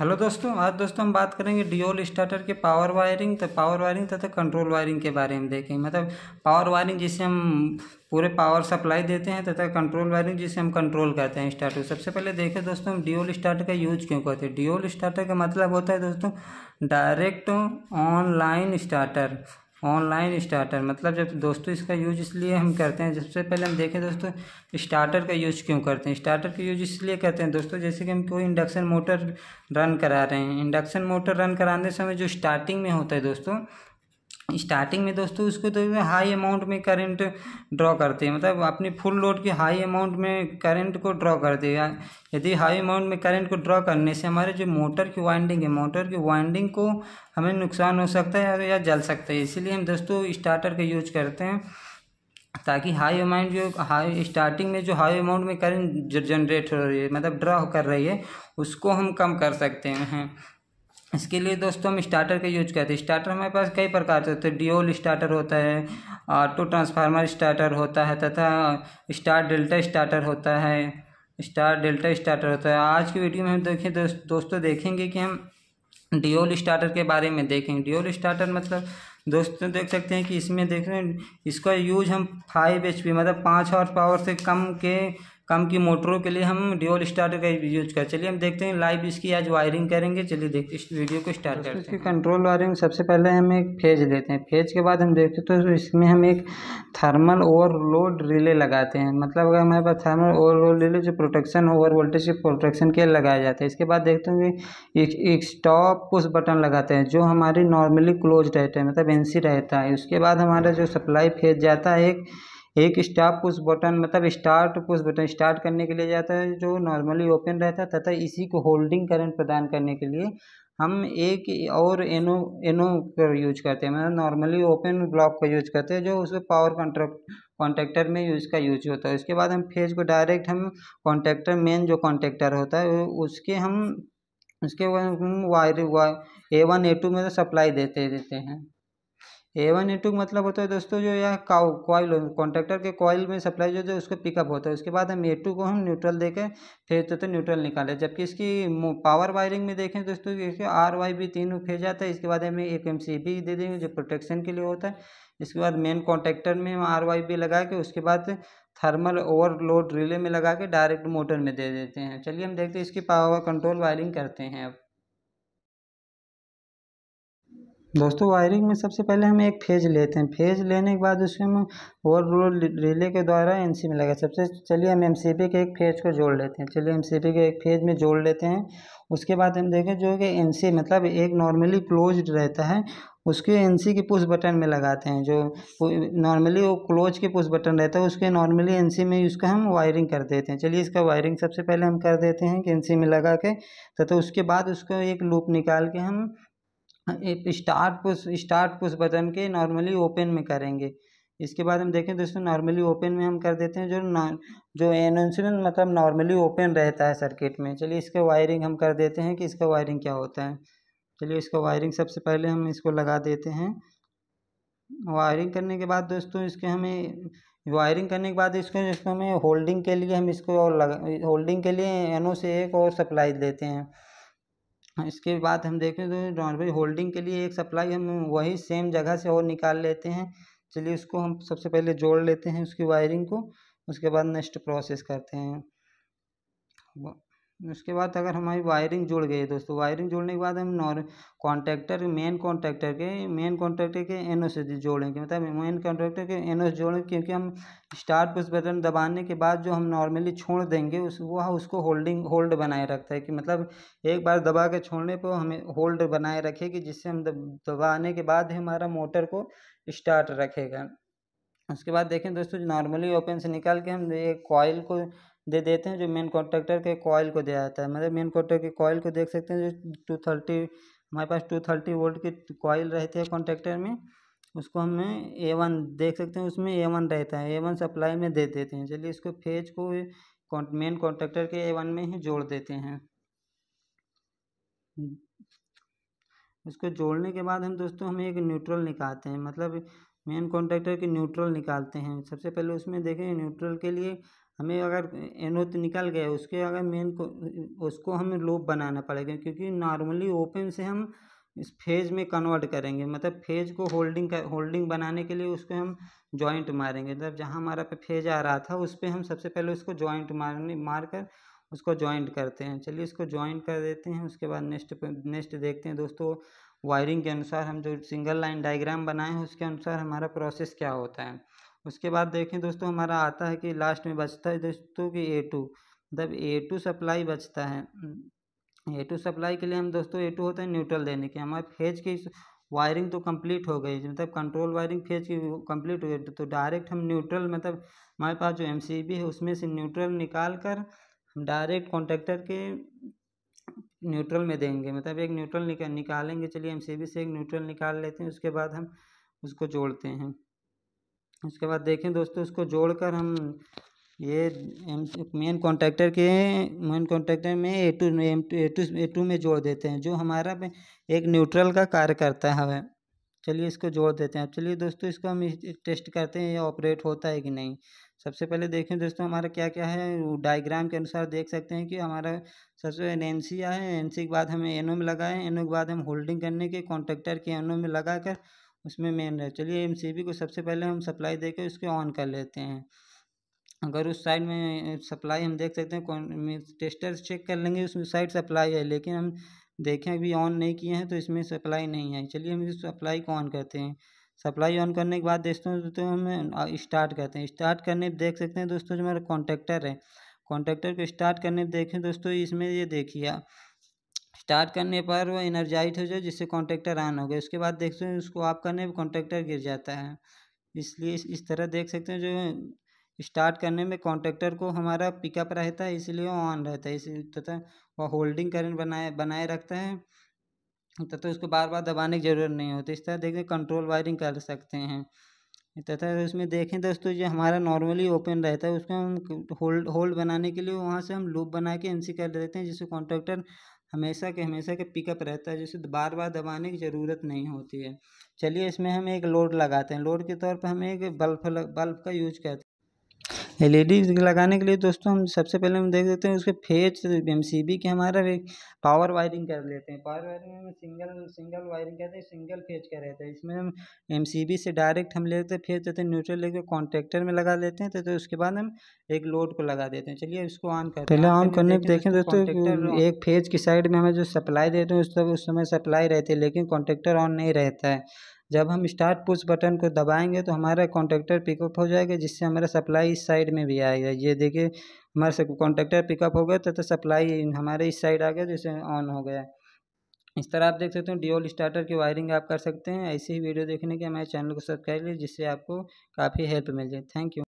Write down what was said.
hello दोस्तों आज दोस्तों हम बात करेंगे डिओल स्टार्टर के पावर वायरिंग तो पावर वायरिंग तथा कंट्रोल वायरिंग के बारे में देखेंगे मतलब पावर वायरिंग जिसे हम पूरे पावर सप्लाई देते हैं तथा कंट्रोल वायरिंग जिसे हम कंट्रोल करते हैं स्टार्टर सबसे पहले देखें दोस्तों हम डिओल स्टार्टर का यूज क्यों करते हैं डिओल स्टार्टर का मतलब होता है दोस्तों direct online starter online starter मतलब जब दोस्तों इसका यूज इसलिए हम करते हैं सबसे पहले हम देखें दोस्तों स्टार्टर का यूज क्यों करते हैं स्टार्टर का यूज इसलिए करते हैं दोस्तों जैसे कि हम कोई इंडक्शन मोटर रन करा रहे हैं इंडक्शन मोटर रन कराने समय जो स्टार्टिंग में होता है दोस्तों स्टार्टिंग में दोस्तों उसको तो हाई अमाउंट में करंट ड्रॉ करते हैं मतलब अपने फुल लोड के हाई अमाउंट में करंट को ड्रॉ करते हैं यदि हाई अमाउंट में करंट को ड्रॉ करने से हमारे जो मोटर की वाइंडिंग है मोटर की वाइंडिंग को हमें नुकसान हो सकता है या जल सकता है इसीलिए हम दोस्तों स्टार्टर का यूज करते हैं ताकि हाई अमाउंट जो हाई स्टार्टिंग में जो हाई अमाउंट में करंट जनरेट हो रही है मतलब ड्रा कर रही है उसको हम कम कर सकते हैं इसके लिए दोस्तों हम स्टार्टर का यूज करते हैं स्टार्टर हमारे पास कई प्रकार के होते हैं डिओल स्टार्टर होता है ऑटो ट्रांसफार्मर स्टार्टर होता है तथा स्टार डेल्टा स्टार्टर होता है स्टार डेल्टा स्टार्टर होता है आज की वीडियो में हम देखें दोस, दोस्तों देखेंगे कि हम डिओल स्टार्टर के बारे में देखेंगे डिओल स्टार्टर मतलब दोस्तों देख सकते हैं कि इसमें देख रहे हैं इसका यूज हम फाइव एच पी मतलब पाँच हॉर्स पावर से कम के कम की मोटरों के लिए हम ड्यूल स्टार्टर का यूज कर चलिए हम देखते हैं लाइव इसकी आज वायरिंग करेंगे चलिए देखते इस वीडियो को स्टार्ट तो करते हैं कंट्रोल वायरिंग सबसे पहले हम एक फेज लेते हैं फेज के बाद हम देखते हैं तो इसमें हम एक थर्मल ओवरलोड रिले लगाते हैं मतलब अगर हमारे पास थर्मल ओवरलोड रिले जो प्रोटेक्शन ओवर वोल्टेज के प्रोटेक्शन के लगाया जाता है इसके बाद देखते हैं एक स्टॉप पुश बटन लगाते हैं जो हमारी नॉर्मली क्लोज रहते हैं मतलब एन रहता है उसके बाद हमारा जो सप्लाई फेज जाता है एक एक स्टाप पुश बटन मतलब स्टार्ट पुश बटन स्टार्ट करने के लिए जाता है जो नॉर्मली ओपन रहता है तथा इसी को होल्डिंग करंट प्रदान करने के लिए हम एक और एनो एनो का यूज करते हैं मतलब नॉर्मली ओपन ब्लॉक का यूज करते हैं जो उसमें पावर कॉन्ट्रैक्ट कॉन्टैक्टर में उसका यूज होता है उसके बाद हम फेज को डायरेक्ट हम कॉन्टैक्टर मेन जो कॉन्टैक्टर होता है उसके हम उसके wire wire A one A two में सप्लाई तो देते देते हैं ए वन ए टू मतलब होता है दोस्तों जो यह काउ कॉन्ट्रेक्टर के कॉइल में सप्लाई जो है उसको पिकअप होता है उसके बाद हम ए टू को हम न्यूट्रल देके फिर तो, तो न्यूट्रल निकाले जबकि इसकी पावर वायरिंग में देखें दोस्तों इसके आर वाई भी तीनों फेज आता है इसके बाद हमें एक एम सी भी दे देंगे जो प्रोटेक्शन के लिए होता है इसके बाद मेन कॉन्ट्रेक्टर में हम आर वाई भी लगा के उसके बाद थर्मल ओवरलोड रिले में लगा के डायरेक्ट मोटर में दे देते हैं चलिए हम देखते हैं इसकी पावर कंट्रोल वायरिंग करते हैं अब दोस्तों वायरिंग में सबसे पहले हम एक फेज लेते हैं फेज लेने के बाद उसमें हम ओवर रोल रिले के द्वारा एन सी में लगा सबसे चलिए हम एम सी पी के एक फेज को जोड़ लेते हैं चलिए एम सी पी के एक फेज में जोड़ लेते हैं उसके बाद हम देखें जो कि एन सी मतलब एक नॉर्मली क्लोज रहता है उसके एन सी के पुश बटन में लगाते हैं जो नॉर्मली वो क्लोज के पुश बटन रहता है उसके नॉर्मली एन सी में उसका हम वायरिंग कर देते हैं चलिए इसका वायरिंग सबसे पहले हम कर देते हैं कि एन सी में लगा के तथा तो उसके बाद उसको एक लूप निकाल के हम start push start push button के नॉर्मली ओपन में करेंगे इसके बाद हम देखें दोस्तों नॉर्मली ओपन में हम कर देते हैं जो जो एनउंसमेंट मतलब नॉर्मली ओपन रहता है सर्किट में चलिए इसका वायरिंग हम कर देते हैं कि इसका वायरिंग क्या होता है चलिए इसका वायरिंग सबसे पहले हम इसको लगा देते हैं वायरिंग करने के बाद दोस्तों इसके हमें वायरिंग करने के बाद इसको इसको हमें होल्डिंग के लिए हम इसको और लगा होल्डिंग के लिए एनओ से एक और सप्लाई देते हैं हाँ, इसके बाद हम देखें तो नॉर्मल होल्डिंग के लिए एक सप्लाई हम वही सेम जगह से और निकाल लेते हैं चलिए उसको हम सबसे पहले जोड़ लेते हैं उसकी वायरिंग को उसके बाद नेक्स्ट प्रोसेस करते हैं उसके बाद अगर हमारी वायरिंग जुड़ गई है दोस्तों वायरिंग जुड़ने के बाद हम नॉर कॉन्ट्रैक्टर मेन कॉन्ट्रैक्टर के मेन कॉन्ट्रैक्टर के एन ओ से जोड़ेंगे मतलब मेन कॉन्ट्रैक्टर के एन ओ से जोड़ेंगे क्योंकि हम स्टार्ट पुश बटन दबाने के बाद जो हम नॉर्मली छोड़ देंगे उस वह उसको होल्डिंग होल्ड बनाए रखता है कि मतलब एक बार दबा के छोड़ने पर हमें होल्ड बनाए रखेगी जिससे हम दबाने के बाद ही हमारा मोटर को स्टार्ट रखेगा उसके बाद देखें दोस्तों नॉर्मली ओपन से निकाल के हम एक कॉयल को दे देते हैं जो मेन कॉन्ट्रेक्टर के कॉयल को दिया जाता है मतलब मेन कॉन्ट्रेक्टर के कॉयल को देख सकते हैं जो टू थर्टी हमारे पास टू थर्टी वोल्ट की कॉयल रहती है कॉन्ट्रेक्टर में उसको हमें ए वन देख सकते हैं उसमें ए वन रहता है ए वन सप्लाई में दे देते हैं चलिए इसको फेज को मेन कॉन्ट्रेक्टर के ए वन में ही जोड़ देते हैं इसको जोड़ने के बाद हम दोस्तों हमें एक न्यूट्रल निकालते हैं मतलब मेन कॉन्ट्रेक्टर के न्यूट्रल निकालते हैं सबसे पहले उसमें देखें न्यूट्रल के लिए हमें अगर एनोत निकल गया उसके अगर मेन को उसको हमें लूप बनाना पड़ेगा क्योंकि नॉर्मली ओपन से हम इस फेज में कन्वर्ट करेंगे मतलब फेज को होल्डिंग कर होल्डिंग बनाने के लिए उसको हम जॉइंट मारेंगे मतलब जहाँ हमारा पे फेज आ रहा था उस पर हम सबसे पहले उसको जॉइंट मारने मार कर उसको जॉइंट करते हैं चलिए इसको जॉइंट कर देते हैं उसके बाद नेक्स्ट नेक्स्ट देखते हैं दोस्तों वायरिंग के अनुसार हम जो सिंगल लाइन डाइग्राम बनाए हैं उसके अनुसार हमारा प्रोसेस क्या होता है उसके बाद देखें दोस्तों हमारा आता है कि लास्ट में बचता है दोस्तों कि ए टू मतलब ए टू सप्लाई बचता है ए टू सप्लाई के लिए हम दोस्तों ए टू होता है न्यूट्रल देने के हमारे फेज की वायरिंग तो कंप्लीट हो गई मतलब कंट्रोल वायरिंग फेज की कंप्लीट हो गई तो डायरेक्ट हम न्यूट्रल मतलब हमारे पास जो एम है उसमें से न्यूट्रल निकाल कर हम डायरेक्ट कॉन्ट्रेक्टर के न्यूट्रल में देंगे मतलब एक न्यूट्रल निकालेंगे चलिए एम से एक न्यूट्रल निकाल लेते हैं उसके बाद हम उसको जोड़ते हैं उसके बाद देखें दोस्तों उसको जोड़कर हम ये मेन कॉन्ट्रैक्टर के मेन कॉन्ट्रैक्टर में A two M two A two A two में जोड़ देते हैं जो हमारा एक न्यूट्रल का कार्य करता है हमें चलिए इसको जोड़ देते हैं अब चलिए दोस्तों इसको हम टेस्ट करते हैं ये ऑपरेट होता है कि नहीं सबसे पहले देखें दोस्तों हमारा क्या क्या है डायग्राम के अनुसार देख सकते हैं कि हमारा सबसे एन एन सी आए है एन सी के बाद हमें एन ओ में लगाए एन ओ के बाद हम होल्डिंग करने के कॉन्ट्रैक्टर के एन ओ में लगाकर उसमें मेन रहे चलिए एम सी बी को सबसे पहले हम सप्लाई देकर उसको ऑन कर लेते हैं अगर उस साइड में सप्लाई हम देख सकते हैं कौन टेस्टर चेक कर लेंगे उसमें साइड सप्लाई है लेकिन हम देखें अभी ऑन नहीं किए हैं तो इसमें सप्लाई नहीं है चलिए हम इस सप्लाई को ऑन करते हैं सप्लाई ऑन करने के बाद दोस्तों तो हम स्टार्ट करते हैं स्टार्ट करने देख सकते हैं दोस्तों जो हमारा कॉन्ट्रेक्टर है कॉन्ट्रेक्टर को स्टार्ट करने देखें दोस्तों इसमें ये देखिए स्टार्ट करने पर वो एनर्जाइज हो जाए जिससे कॉन्ट्रेक्टर ऑन हो गया उसके बाद देखते हैं उसको ऑफ करने पर कॉन्ट्रेक्टर गिर जाता है इसलिए इस तरह देख सकते हैं जो स्टार्ट करने में कॉन्ट्रेक्टर को हमारा पिकअप रहता है इसलिए ऑन रहता है इसी तथा वह होल्डिंग करेंट बनाए बनाए रखता है तथा उसको बार बार दबाने की ज़रूरत नहीं होती इस तरह देखें कंट्रोल वायरिंग कर सकते हैं तथा उसमें देखें दोस्तों जो हमारा नॉर्मली ओपन रहता है उसको हम होल्ड होल्ड बनाने के लिए वहाँ से हम लूप बना के एनसी कर देते हैं जिससे कॉन्ट्रेक्टर हमेशा के हमेशा के पिकअप रहता है जिसे बार बार दबाने की ज़रूरत नहीं होती है चलिए इसमें हम एक लोड लगाते हैं लोड के तौर पर हम एक बल्ब बल्ब का यूज करते हैं एल ई डी लगाने के लिए दोस्तों हम सबसे पहले हम देख लेते हैं उसके फेज एम सी बी के हमारा पावर वायरिंग कर लेते हैं पावर वायरिंग में सिंगल सिंगल वायरिंग कहते हैं सिंगल फेज का रहता है इसमें हम एम सी बी से डायरेक्ट हम लेते हैं फेज देते हैं न्यूट्रल लेकर कॉन्ट्रेक्टर में लगा लेते हैं तो, तो उसके बाद हम एक लोड को लगा देते हैं चलिए इसको ऑन करते हैं पहले ऑन करने पर देखें दोस्तों एक फेज की साइड में हमें जो सप्लाई देते हैं उस समय सप्लाई रहती है लेकिन कॉन्ट्रेक्टर ऑन नहीं रहता है जब हम स्टार्ट पुश बटन को दबाएंगे तो हमारा कॉन्ट्रेक्टर पिकअप हो जाएगा जिससे हमारा सप्लाई इस साइड में भी आएगा ये देखिए हमारा कॉन्ट्रेक्टर पिकअप हो गया तो, तो सप्लाई हमारे इस साइड आ गया जैसे ऑन हो गया इस तरह आप देख सकते हैं डिओल स्टार्टर की वायरिंग आप कर सकते हैं ऐसी ही वीडियो देखने के हमारे चैनल को सब्सक्राइब लीजिए जिससे आपको काफ़ी हेल्प मिल जाए थैंक यू